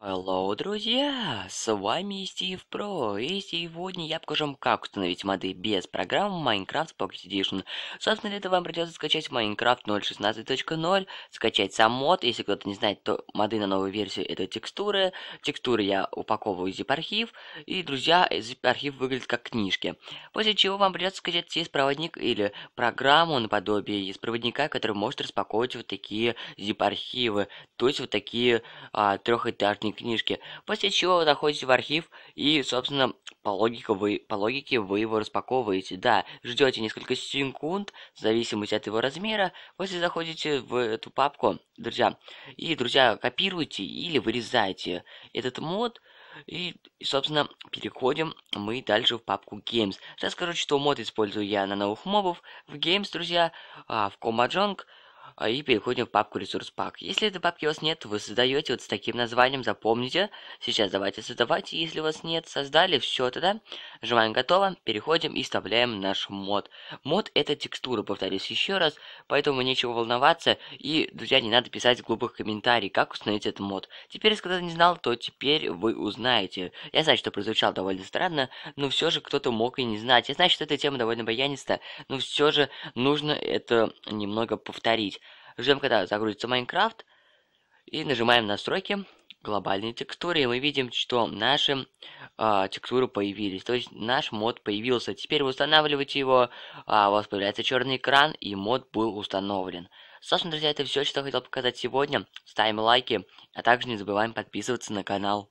Hello, друзья! С вами Стив Про, и сегодня я покажу вам, как установить моды без программ в Minecraft Pocket Edition. Собственно, для этого вам придется скачать Minecraft 0.16.0, скачать сам мод, если кто-то не знает, то моды на новую версию это текстуры. Текстуры я упаковываю в zip-архив, и, друзья, zip-архив выглядит как книжки. После чего вам придется скачать CSS-проводник или программу наподобие из проводника, который может распаковывать вот такие zip-архивы, то есть вот такие а, трехэтажные домашней книжке, после чего вы заходите в архив и, собственно, по логике вы, по логике вы его распаковываете. Да, ждете несколько секунд, в зависимости от его размера, после заходите в эту папку, друзья, и, друзья, копируйте или вырезаете этот мод, и, собственно, переходим мы дальше в папку Games. Сейчас скажу, что мод использую я на новых мобов в Games, друзья, а в Comajong, а, и переходим в папку ресурс пак. Если этой папки у вас нет, вы создаете вот с таким названием, запомните. Сейчас давайте создавать, если у вас нет, создали, все тогда. Нажимаем готово, переходим и вставляем наш мод. Мод это текстура, повторюсь еще раз, поэтому нечего волноваться и, друзья, не надо писать глупых комментариев, как установить этот мод. Теперь, если кто-то не знал, то теперь вы узнаете. Я знаю, что прозвучало довольно странно, но все же кто-то мог и не знать. Я знаю, что эта тема довольно баянистая, но все же нужно это немного повторить. Ждем, когда загрузится Майнкрафт. И нажимаем настройки глобальные текстуры, и мы видим, что наши э, текстуры появились. То есть наш мод появился. Теперь вы устанавливаете его, а у вас появляется черный экран, и мод был установлен. Собственно, друзья, это все, что я хотел показать сегодня. Ставим лайки, а также не забываем подписываться на канал.